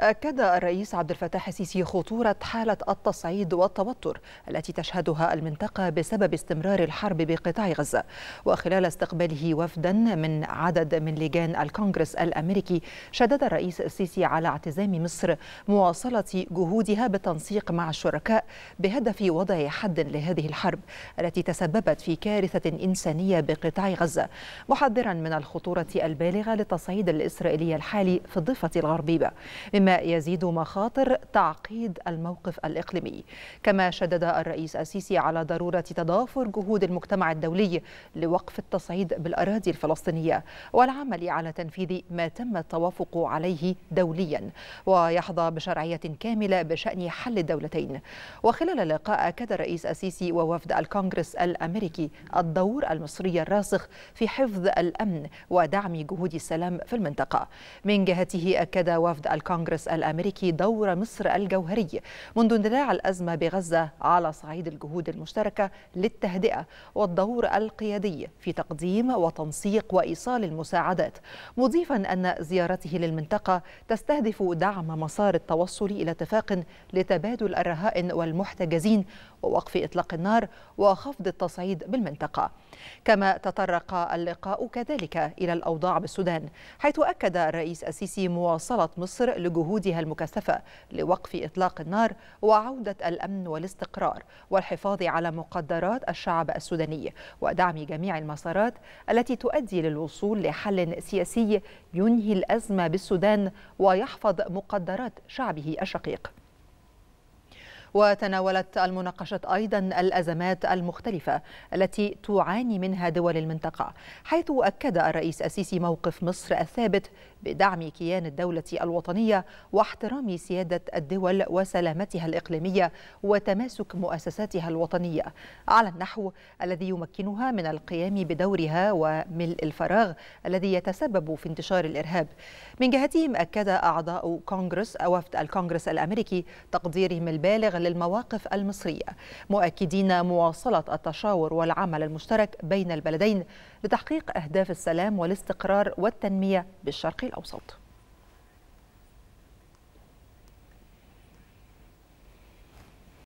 أكد الرئيس عبد الفتاح السيسي خطورة حالة التصعيد والتوتر التي تشهدها المنطقة بسبب استمرار الحرب بقطاع غزة وخلال استقباله وفدا من عدد من لجان الكونغرس الأمريكي شدد الرئيس السيسي على اعتزام مصر مواصلة جهودها بالتنسيق مع الشركاء بهدف وضع حد لهذه الحرب التي تسببت في كارثة إنسانية بقطاع غزة محذرا من الخطورة البالغة للتصعيد الإسرائيلي الحالي في الضفة الغربية مما مما يزيد مخاطر تعقيد الموقف الإقليمي كما شدد الرئيس السيسي على ضرورة تضافر جهود المجتمع الدولي لوقف التصعيد بالأراضي الفلسطينية والعمل على تنفيذ ما تم التوافق عليه دوليا ويحظى بشرعية كاملة بشأن حل الدولتين وخلال اللقاء أكد الرئيس السيسي ووفد الكونغرس الأمريكي الدور المصري الراسخ في حفظ الأمن ودعم جهود السلام في المنطقة من جهته أكد وفد الكونغرس الكونغرس الأمريكي دور مصر الجوهري منذ اندلاع الأزمة بغزة على صعيد الجهود المشتركة للتهدئة والدور القيادي في تقديم وتنسيق وإيصال المساعدات مضيفا أن زيارته للمنطقة تستهدف دعم مسار التوصل إلى اتفاق لتبادل الرهائن والمحتجزين ووقف إطلاق النار وخفض التصعيد بالمنطقة كما تطرق اللقاء كذلك إلى الأوضاع بالسودان حيث أكد الرئيس السيسي مواصلة مصر لجهود جهودها المكثفة لوقف إطلاق النار وعودة الأمن والاستقرار والحفاظ على مقدرات الشعب السوداني ودعم جميع المسارات التي تؤدي للوصول لحل سياسي ينهي الأزمة بالسودان ويحفظ مقدرات شعبه الشقيق وتناولت المناقشة أيضا الأزمات المختلفة التي تعاني منها دول المنطقة حيث أكد الرئيس السيسي موقف مصر الثابت بدعم كيان الدولة الوطنية واحترام سيادة الدول وسلامتها الإقليمية وتماسك مؤسساتها الوطنية على النحو الذي يمكنها من القيام بدورها وملء الفراغ الذي يتسبب في انتشار الإرهاب من جهتهم أكد أعضاء كونغرس وفد الكونغرس الأمريكي تقديرهم البالغ تستغل المواقف المصرية مؤكدين مواصلة التشاور والعمل المشترك بين البلدين لتحقيق أهداف السلام والاستقرار والتنمية بالشرق الأوسط